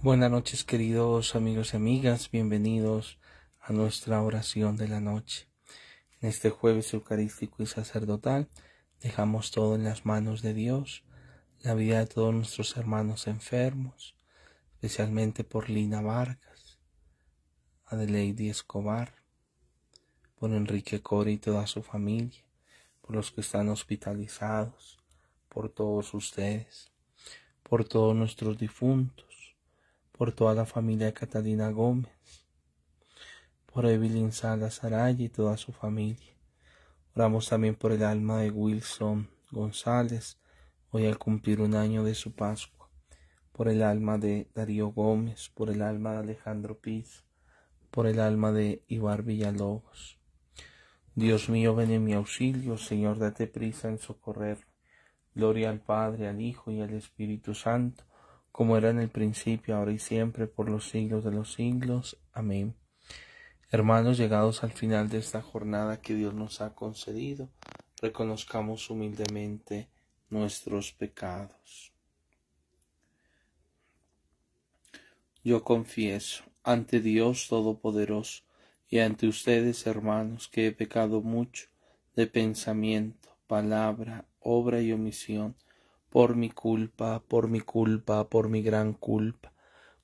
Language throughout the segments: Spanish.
Buenas noches queridos amigos y amigas, bienvenidos a nuestra oración de la noche. En este jueves eucarístico y sacerdotal dejamos todo en las manos de Dios, la vida de todos nuestros hermanos enfermos, especialmente por Lina Vargas, Adelaide Escobar, por Enrique Cori y toda su familia, por los que están hospitalizados, por todos ustedes, por todos nuestros difuntos por toda la familia de Catalina Gómez, por Evelyn Salas Araya y toda su familia. Oramos también por el alma de Wilson González, hoy al cumplir un año de su Pascua, por el alma de Darío Gómez, por el alma de Alejandro Piz, por el alma de Ibar Villalobos. Dios mío, ven en mi auxilio, Señor, date prisa en socorrer. Gloria al Padre, al Hijo y al Espíritu Santo como era en el principio, ahora y siempre, por los siglos de los siglos. Amén. Hermanos, llegados al final de esta jornada que Dios nos ha concedido, reconozcamos humildemente nuestros pecados. Yo confieso ante Dios Todopoderoso y ante ustedes, hermanos, que he pecado mucho de pensamiento, palabra, obra y omisión, por mi culpa, por mi culpa, por mi gran culpa.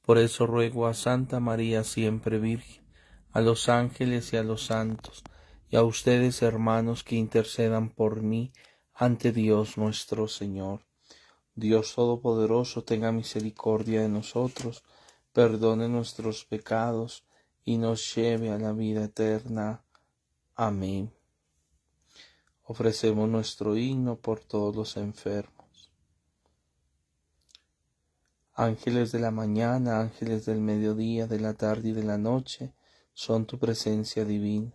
Por eso ruego a Santa María siempre Virgen, a los ángeles y a los santos, y a ustedes hermanos que intercedan por mí ante Dios nuestro Señor. Dios Todopoderoso tenga misericordia de nosotros, perdone nuestros pecados, y nos lleve a la vida eterna. Amén. Ofrecemos nuestro himno por todos los enfermos. Ángeles de la mañana, ángeles del mediodía, de la tarde y de la noche, son tu presencia divina,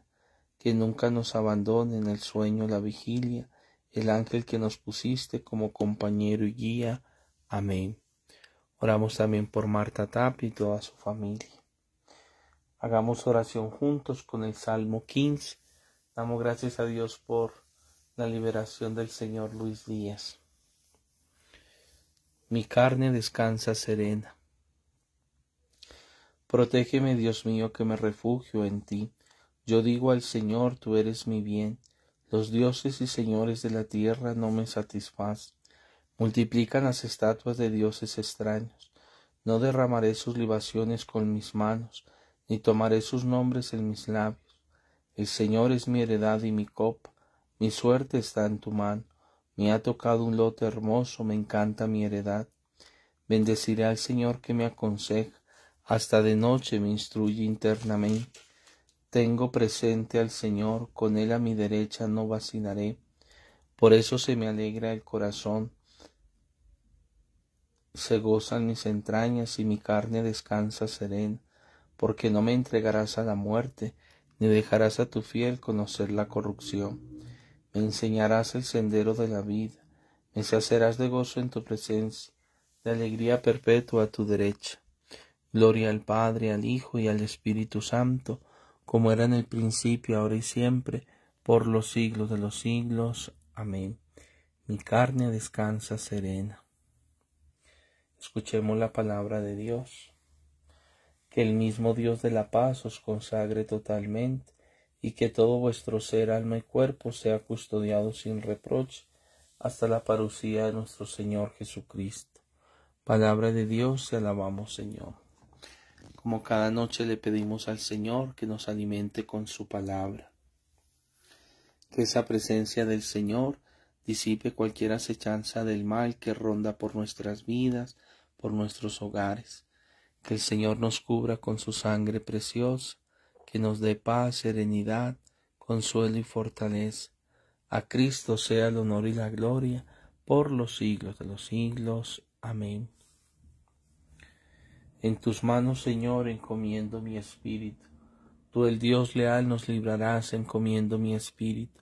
que nunca nos abandone en el sueño, la vigilia, el ángel que nos pusiste como compañero y guía. Amén. Oramos también por Marta Tapi y toda su familia. Hagamos oración juntos con el Salmo 15. Damos gracias a Dios por la liberación del Señor Luis Díaz mi carne descansa serena. Protégeme, Dios mío, que me refugio en ti. Yo digo al Señor, tú eres mi bien. Los dioses y señores de la tierra no me satisfacen. Multiplican las estatuas de dioses extraños. No derramaré sus libaciones con mis manos, ni tomaré sus nombres en mis labios. El Señor es mi heredad y mi copa. Mi suerte está en tu mano. Me ha tocado un lote hermoso, me encanta mi heredad. Bendeciré al Señor que me aconseja, hasta de noche me instruye internamente. Tengo presente al Señor, con Él a mi derecha no vacinaré. Por eso se me alegra el corazón, se gozan mis entrañas y mi carne descansa serena, porque no me entregarás a la muerte, ni dejarás a tu fiel conocer la corrupción enseñarás el sendero de la vida, me sacerás de gozo en tu presencia, de alegría perpetua a tu derecha. Gloria al Padre, al Hijo y al Espíritu Santo, como era en el principio, ahora y siempre, por los siglos de los siglos. Amén. Mi carne descansa serena. Escuchemos la palabra de Dios. Que el mismo Dios de la paz os consagre totalmente y que todo vuestro ser, alma y cuerpo sea custodiado sin reproche hasta la parucía de nuestro Señor Jesucristo. Palabra de Dios, te alabamos Señor. Como cada noche le pedimos al Señor que nos alimente con su palabra, que esa presencia del Señor disipe cualquier acechanza del mal que ronda por nuestras vidas, por nuestros hogares, que el Señor nos cubra con su sangre preciosa, que nos dé paz, serenidad, consuelo y fortaleza. A Cristo sea el honor y la gloria por los siglos de los siglos. Amén. En tus manos, Señor, encomiendo mi espíritu. Tú, el Dios leal, nos librarás, encomiendo mi espíritu.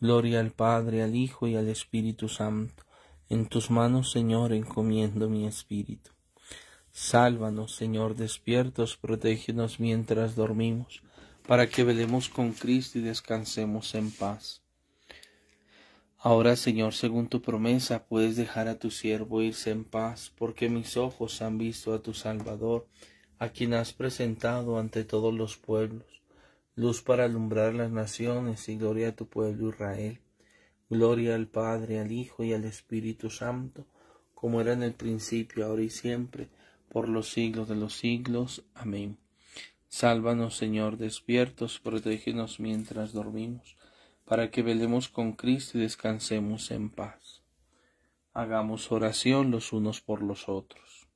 Gloria al Padre, al Hijo y al Espíritu Santo. En tus manos, Señor, encomiendo mi espíritu. Sálvanos, Señor, despiertos, protégenos mientras dormimos, para que velemos con Cristo y descansemos en paz. Ahora, Señor, según tu promesa, puedes dejar a tu siervo irse en paz, porque mis ojos han visto a tu Salvador, a quien has presentado ante todos los pueblos, luz para alumbrar las naciones y gloria a tu pueblo Israel. Gloria al Padre, al Hijo y al Espíritu Santo, como era en el principio, ahora y siempre, por los siglos de los siglos. Amén. Sálvanos, Señor, despiertos, protégenos mientras dormimos, para que velemos con Cristo y descansemos en paz. Hagamos oración los unos por los otros.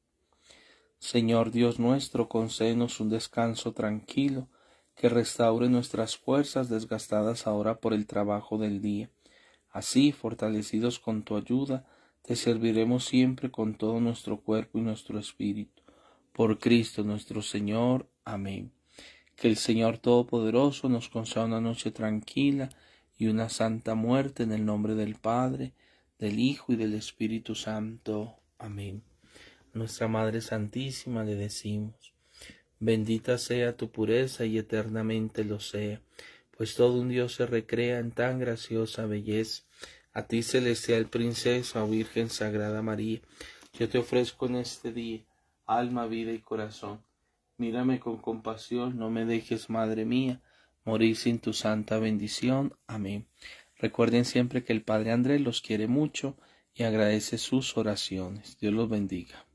Señor Dios nuestro, concédenos un descanso tranquilo, que restaure nuestras fuerzas desgastadas ahora por el trabajo del día. Así, fortalecidos con tu ayuda, te serviremos siempre con todo nuestro cuerpo y nuestro espíritu. Por Cristo nuestro Señor. Amén. Que el Señor Todopoderoso nos conceda una noche tranquila y una santa muerte en el nombre del Padre, del Hijo y del Espíritu Santo. Amén. Nuestra Madre Santísima le decimos, bendita sea tu pureza y eternamente lo sea, pues todo un Dios se recrea en tan graciosa belleza a ti, celestial princesa, o Virgen Sagrada María, yo te ofrezco en este día alma, vida y corazón. Mírame con compasión, no me dejes, Madre mía, morir sin tu santa bendición. Amén. Recuerden siempre que el Padre Andrés los quiere mucho y agradece sus oraciones. Dios los bendiga.